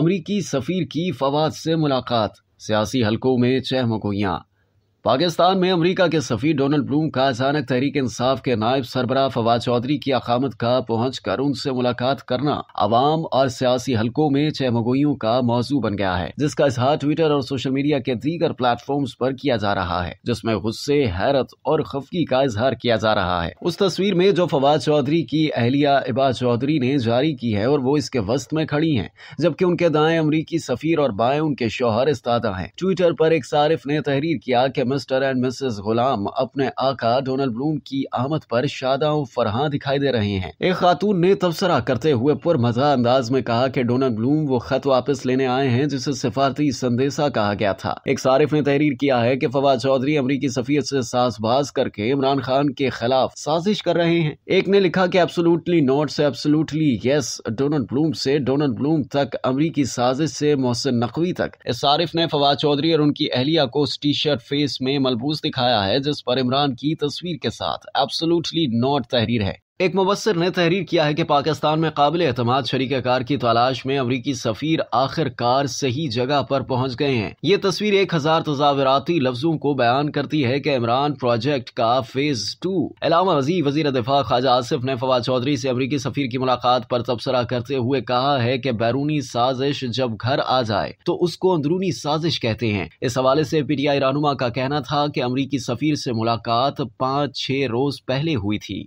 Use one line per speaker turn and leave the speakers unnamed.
अमरीकी सफ़ीर की फवाद से मुलाकात सियासी हलकों में चहमगोयाँ पाकिस्तान में अमरीका के सफ़ी डोनाल्ड ब्लूम का अचानक तहरीक इंसाफ के नायब सरबरा फवाद चौधरी की अकामत का पहुँच कर उनसे मुलाकात करना आवाम और सियासी हलकों में चहमगोइयों का मौजू बन गया है जिसका इजहार ट्विटर और सोशल मीडिया के दीगर प्लेटफॉर्म पर किया जा रहा है जिसमे गुस्से हैरत और खफगी का इजहार किया जा रहा है उस तस्वीर में जो फवाद चौधरी की अहलिया इबा चौधरी ने जारी की है और वो इसके वस्त में खड़ी है जबकि उनके दाएं अमरीकी सफ़ीर और बाएं उनके शोहर इस्तादा है ट्विटर पर एक सारिफ ने तहरीर किया कि मिस्टर एंड मिसेस गुलाम अपने आका डोनाल्ड ब्लूम की आमद पर शादा फरहा दिखाई दे रहे हैं एक खातून ने तबसरा करते हुए पुरमजा अंदाज में कहा कि डोनाल्ड ब्लूम वो खत वापस लेने आए हैं जिसे सिफारती संदेशा कहा गया था एक सारिफ ने तहरीर किया है कि फवाद चौधरी अमरीकी सफीत से सासबाज करके इमरान खान के खिलाफ साजिश कर रहे हैं एक ने लिखा कि एब्सोल्युटली नॉट से एब्सोल्युटली यस डोनाल्ड ब्लूम से डोनाल्ड ब्लूम तक अमरीकी साजिश से मोहसिन नकवी तक इस सारिफ ने फवाद चौधरी और उनकी अहलिया को टी शर्ट फेस में मलबूस दिखाया है जिस पर इमरान की तस्वीर के साथ एब्सोलूटली नॉट तहरीर है एक मुबसर ने तहरीर किया है कि पाकिस्तान में काबिल अतमाद शरीक कार की तलाश में अमरीकी सफ़ीर आखिरकार सही जगह पर पहुंच गए हैं ये तस्वीर एक हजार तजावराती लफ्जों को बयान करती है कि इमरान प्रोजेक्ट का फेज टू अलामा वजीर वजीर दिफा ख्वाजा आसिफ ने फवाद चौधरी से अमरीकी सफ़ीर की मुलाकात पर तबसरा करते हुए कहा है कि बैरूनी साजिश जब घर आ जाए तो उसको अंदरूनी साजिश कहते हैं इस हवाले से पी टी आई रानुमा का कहना था कि अमरीकी सफ़ीर से मुलाकात पाँच छह रोज पहले हुई थी